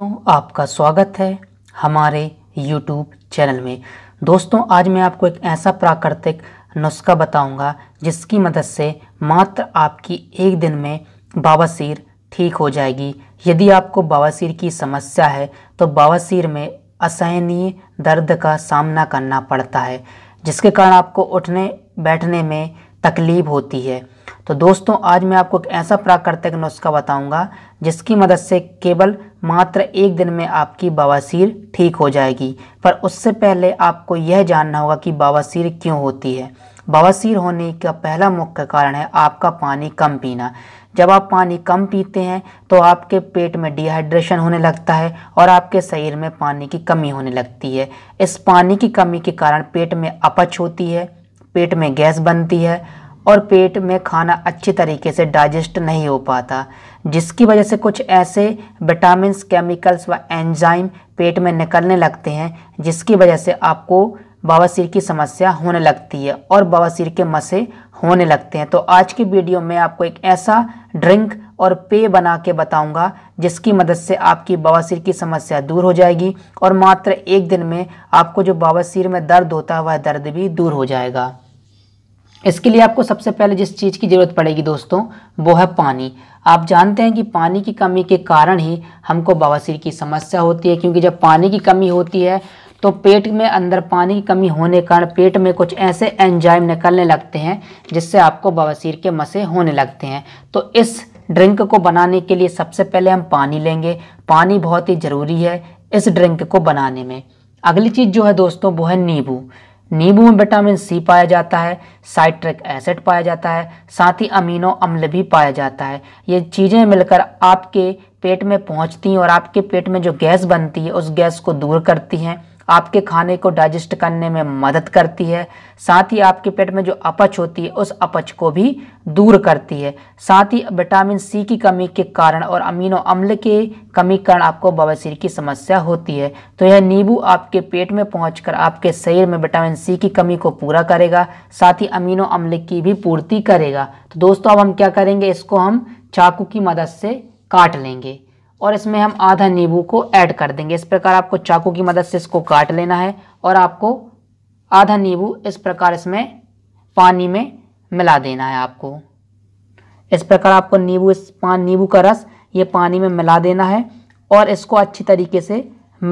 तो आपका स्वागत है हमारे YouTube चैनल में दोस्तों आज मैं आपको एक ऐसा प्राकृतिक नुस्खा बताऊंगा जिसकी मदद से मात्र आपकी एक दिन में बावासीर ठीक हो जाएगी यदि आपको बावासीर की समस्या है तो बावासीर में असहनीय दर्द का सामना करना पड़ता है जिसके कारण आपको उठने बैठने में तकलीफ होती है तो दोस्तों आज मैं आपको एक ऐसा प्राकृतिक नुस्खा बताऊंगा जिसकी मदद से केवल मात्र एक दिन में आपकी बवासीर ठीक हो जाएगी पर उससे पहले आपको यह जानना होगा कि बवासीर क्यों होती है बवासीर होने का पहला मुख्य कारण है आपका पानी कम पीना जब आप पानी कम पीते हैं तो आपके पेट में डिहाइड्रेशन होने लगता है और आपके शरीर में पानी की कमी होने लगती है इस पानी की कमी के कारण पेट में अपच होती है पेट में गैस बनती है और पेट में खाना अच्छे तरीके से डाइजेस्ट नहीं हो पाता जिसकी वजह से कुछ ऐसे विटामिन केमिकल्स व एंजाइम पेट में निकलने लगते हैं जिसकी वजह से आपको बवासीर की समस्या होने लगती है और बवासीर के मसे होने लगते हैं तो आज की वीडियो में आपको एक ऐसा ड्रिंक और पेय बना के बताऊंगा जिसकी मदद से आपकी बवासीर की समस्या दूर हो जाएगी और मात्र एक दिन में आपको जो बवासीर में दर्द होता है वह दर्द भी दूर हो जाएगा इसके लिए आपको सबसे पहले जिस चीज़ की ज़रूरत पड़ेगी दोस्तों वो है पानी आप जानते हैं कि पानी की कमी के कारण ही हमको बवासीर की समस्या होती है क्योंकि जब पानी की कमी होती है तो पेट में अंदर पानी की कमी होने के कारण पेट में कुछ ऐसे एंजाइम निकलने लगते हैं जिससे आपको बवासीर के मसे होने लगते हैं तो इस ड्रिंक को बनाने के लिए सबसे पहले हम पानी लेंगे पानी बहुत ही ज़रूरी है इस ड्रिंक को बनाने में अगली चीज़ जो है दोस्तों वो है नींबू नींबू में विटामिन सी पाया जाता है साइट्रिक एसिड पाया जाता है साथ ही अमीनो अम्ल भी पाया जाता है ये चीज़ें मिलकर आपके पेट में पहुंचती हैं और आपके पेट में जो गैस बनती है उस गैस को दूर करती हैं आपके खाने को डाइजेस्ट करने में मदद करती है साथ ही आपके पेट में जो अपच होती है उस अपच को भी दूर करती है साथ ही विटामिन सी की कमी के कारण और अमीनो अम्ल के कमी के कारण आपको बवासीर की समस्या होती है तो यह नींबू आपके पेट में पहुंचकर आपके शरीर में विटामिन सी की कमी को पूरा करेगा साथ ही अमीनो अम्ल की भी पूर्ति करेगा तो दोस्तों अब हम क्या करेंगे इसको हम चाकू की मदद से काट लेंगे और इसमें हम आधा नींबू को ऐड कर देंगे इस प्रकार आपको चाकू की मदद से इसको काट लेना है और आपको आधा नींबू इस प्रकार इसमें पानी में मिला देना है आपको इस प्रकार आपको नींबू इस पान नींबू का रस ये पानी में मिला देना है और इसको अच्छी तरीके से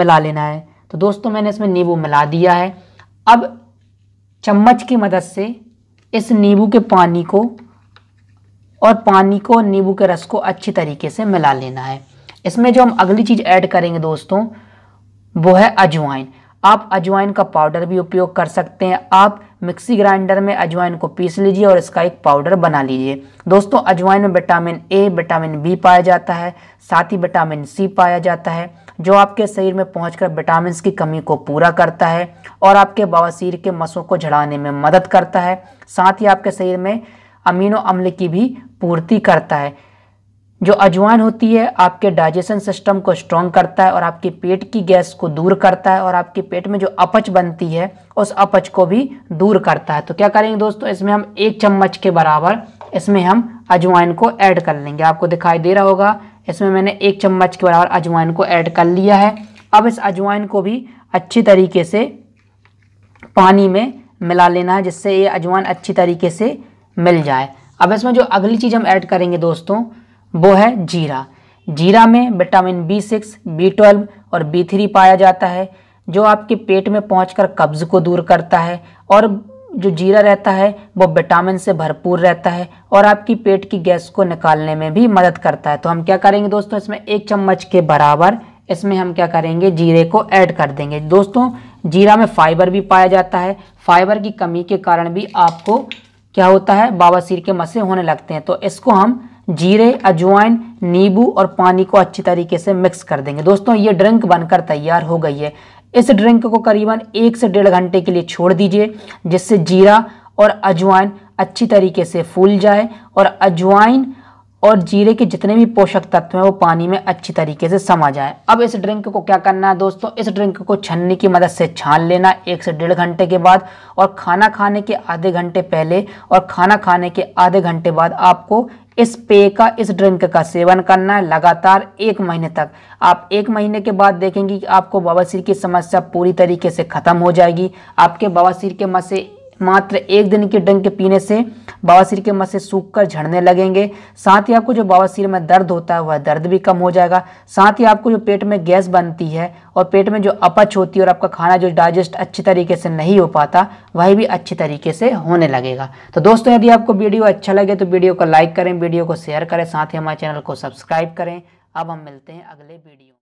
मिला लेना है तो दोस्तों मैंने इसमें नींबू मिला दिया है अब चम्मच की मदद से इस नींबू के पानी को और पानी को नींबू के रस को अच्छी तरीके से मिला लेना है इसमें जो हम अगली चीज़ ऐड करेंगे दोस्तों वो है अजवाइन आप अजवाइन का पाउडर भी उपयोग कर सकते हैं आप मिक्सी ग्राइंडर में अजवाइन को पीस लीजिए और इसका एक पाउडर बना लीजिए दोस्तों अजवाइन में विटामिन ए विटामिन बी पाया जाता है साथ ही विटामिन सी पाया जाता है जो आपके शरीर में पहुंचकर विटामिन की कमी को पूरा करता है और आपके बवासीर के मसों को झड़ाने में मदद करता है साथ ही आपके शरीर में अमीनो अम्ल की भी पूर्ति करता है जो अजवाइन होती है आपके डाइजेशन सिस्टम को स्ट्रॉन्ग करता है और आपके पेट की गैस को दूर करता है और आपके पेट में जो अपच बनती है उस अपच को भी दूर करता है तो क्या करेंगे दोस्तों इसमें हम एक चम्मच के बराबर इसमें हम अजवाइन को ऐड कर लेंगे आपको दिखाई दे रहा होगा इसमें मैंने एक चम्मच के बराबर अजवाइन को ऐड कर लिया है अब इस अजवाइन को भी अच्छी तरीके से पानी में मिला लेना है जिससे ये अजवाइन अच्छी तरीके से मिल जाए अब इसमें जो अगली चीज़ हम ऐड करेंगे दोस्तों वो है जीरा जीरा में vitamin B six B twelve और बी थ्री पाया जाता है जो आपके पेट में पहुंचकर कब्ज़ को दूर करता है और जो जीरा रहता है वो विटामिन से भरपूर रहता है और आपकी पेट की गैस को निकालने में भी मदद करता है तो हम क्या करेंगे दोस्तों इसमें एक चम्मच के बराबर इसमें हम क्या करेंगे जीरे को ऐड कर देंगे दोस्तों जीरा में फाइबर भी पाया जाता है फाइबर की कमी के कारण भी आपको क्या होता है बावासीर के मसे होने लगते हैं तो इसको हम जीरे अजवाइन नींबू और पानी को अच्छी तरीके से मिक्स कर देंगे दोस्तों ये ड्रिंक बनकर तैयार हो गई है इस ड्रिंक को करीबन एक से डेढ़ घंटे के लिए छोड़ दीजिए जिससे जीरा और अजवाइन अच्छी तरीके से फूल जाए और अजवाइन और जीरे के जितने भी पोषक तत्व हैं वो पानी में अच्छी तरीके से समा जाए अब इस ड्रिंक को क्या करना है दोस्तों इस ड्रिंक को छन्नी की मदद से छान लेना एक से डेढ़ घंटे के बाद और खाना खाने के आधे घंटे पहले और खाना खाने के आधे घंटे बाद आपको इस पेय का इस ड्रिंक का सेवन करना है लगातार एक महीने तक आप एक महीने के बाद देखेंगे कि आपको बवासीर की समस्या पूरी तरीके से ख़त्म हो जाएगी आपके बवासीर के मसे मात्र एक दिन की डंक पीने से बवासीर के मसे सूख कर झड़ने लगेंगे साथ ही आपको जो बवासीर में दर्द होता है वह दर्द भी कम हो जाएगा साथ ही आपको जो पेट में गैस बनती है और पेट में जो अपच होती है और आपका खाना जो डाइजेस्ट अच्छी तरीके से नहीं हो पाता वही भी अच्छी तरीके से होने लगेगा तो दोस्तों यदि आपको वीडियो अच्छा लगे तो वीडियो को लाइक करें वीडियो को शेयर करें साथ ही हमारे चैनल को सब्सक्राइब करें अब हम मिलते हैं अगले वीडियो